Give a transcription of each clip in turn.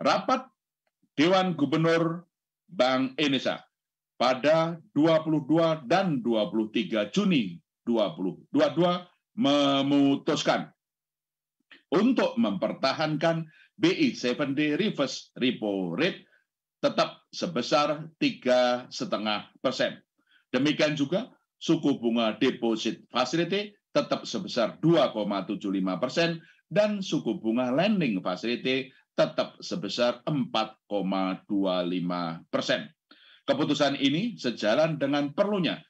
rapat Dewan Gubernur Bank Indonesia pada 22 dan 23 Juni 2022 memutuskan untuk mempertahankan BI 7-day reverse repo rate tetap sebesar 3,5 persen. Demikian juga suku bunga deposit facility tetap sebesar 2,75 persen dan suku bunga lending facility tetap sebesar 4,25 persen. Keputusan ini sejalan dengan perlunya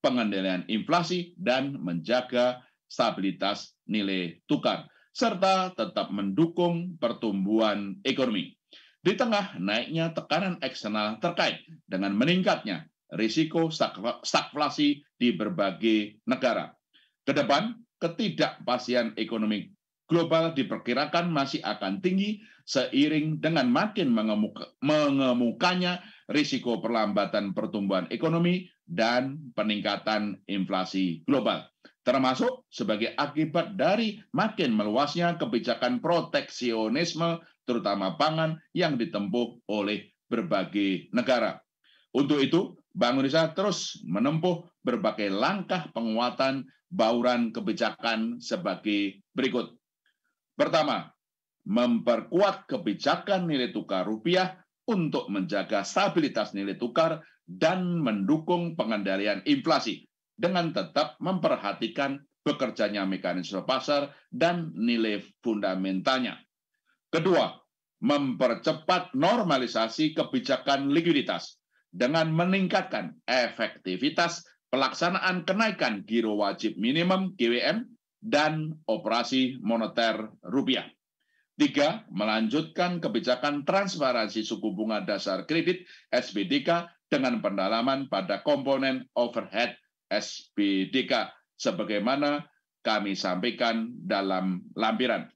pengendalian inflasi dan menjaga stabilitas nilai tukar, serta tetap mendukung pertumbuhan ekonomi. Di tengah naiknya tekanan eksternal terkait dengan meningkatnya risiko stagflasi di berbagai negara. Kedepan, ketidakpastian ekonomi global diperkirakan masih akan tinggi seiring dengan makin mengemukanya risiko perlambatan pertumbuhan ekonomi dan peningkatan inflasi global termasuk sebagai akibat dari makin meluasnya kebijakan proteksionisme terutama pangan yang ditempuh oleh berbagai negara. Untuk itu, Bank Indonesia terus menempuh berbagai langkah penguatan bauran kebijakan sebagai berikut. Pertama, memperkuat kebijakan nilai tukar rupiah untuk menjaga stabilitas nilai tukar dan mendukung pengendalian inflasi dengan tetap memperhatikan bekerjanya mekanisme pasar dan nilai fundamentalnya. Kedua, mempercepat normalisasi kebijakan likuiditas dengan meningkatkan efektivitas pelaksanaan kenaikan giro wajib minimum GWM dan operasi moneter rupiah. Tiga, melanjutkan kebijakan transparansi suku bunga dasar kredit SBDK dengan pendalaman pada komponen overhead SBDK sebagaimana kami sampaikan dalam lampiran.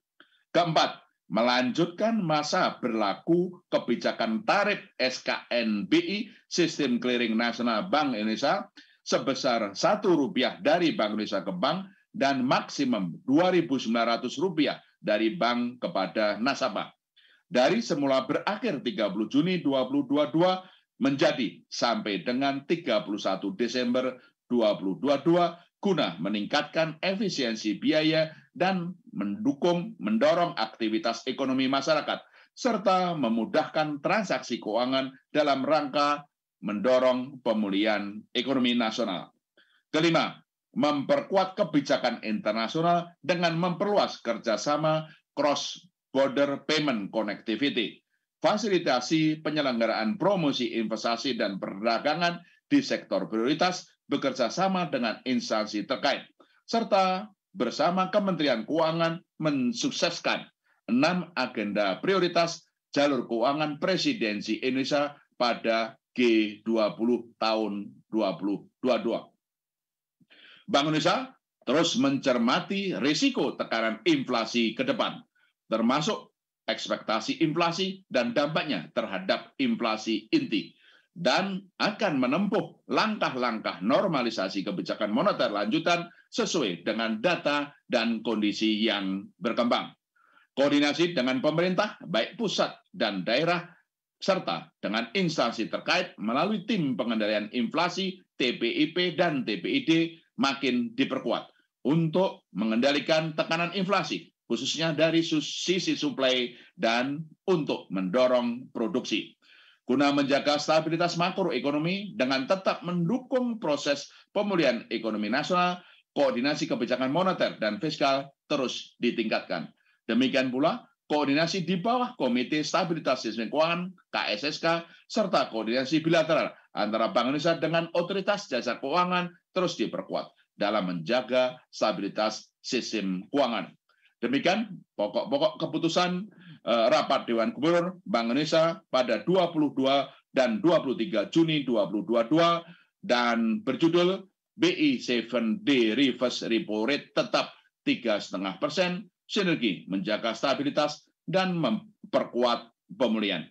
Keempat, melanjutkan masa berlaku kebijakan tarif SKNBI Sistem Clearing Nasional Bank Indonesia sebesar satu rupiah dari Bank Indonesia ke bank dan maksimum Rp2.900 dari bank kepada nasabah. Dari semula berakhir 30 Juni 2022 menjadi sampai dengan 31 Desember 2022 guna meningkatkan efisiensi biaya dan mendukung mendorong aktivitas ekonomi masyarakat serta memudahkan transaksi keuangan dalam rangka mendorong pemulihan ekonomi nasional. Kelima, memperkuat kebijakan internasional dengan memperluas kerjasama cross-border payment connectivity, fasilitasi penyelenggaraan promosi investasi dan perdagangan di sektor prioritas bekerjasama dengan instansi terkait, serta bersama Kementerian Keuangan mensukseskan enam agenda prioritas jalur keuangan presidensi Indonesia pada G20 tahun 2022. Bank Indonesia terus mencermati risiko tekanan inflasi ke depan, termasuk ekspektasi inflasi dan dampaknya terhadap inflasi inti, dan akan menempuh langkah-langkah normalisasi kebijakan moneter lanjutan sesuai dengan data dan kondisi yang berkembang. Koordinasi dengan pemerintah, baik pusat dan daerah, serta dengan instansi terkait melalui tim pengendalian inflasi TPIP dan TPID makin diperkuat untuk mengendalikan tekanan inflasi, khususnya dari sisi suplai dan untuk mendorong produksi. Guna menjaga stabilitas makroekonomi dengan tetap mendukung proses pemulihan ekonomi nasional, koordinasi kebijakan moneter dan fiskal terus ditingkatkan. Demikian pula koordinasi di bawah Komite Stabilitas Sistem Keuangan (KSSK) serta koordinasi bilateral antara Bank Indonesia dengan otoritas jasa keuangan terus diperkuat dalam menjaga stabilitas sistem keuangan. Demikian pokok-pokok keputusan eh, rapat Dewan Gubernur Bank Indonesia pada 22 dan 23 Juni 2022 dan berjudul BI 7D reverse repo rate tetap 3,5 persen, sinergi menjaga stabilitas dan memperkuat pemulihan.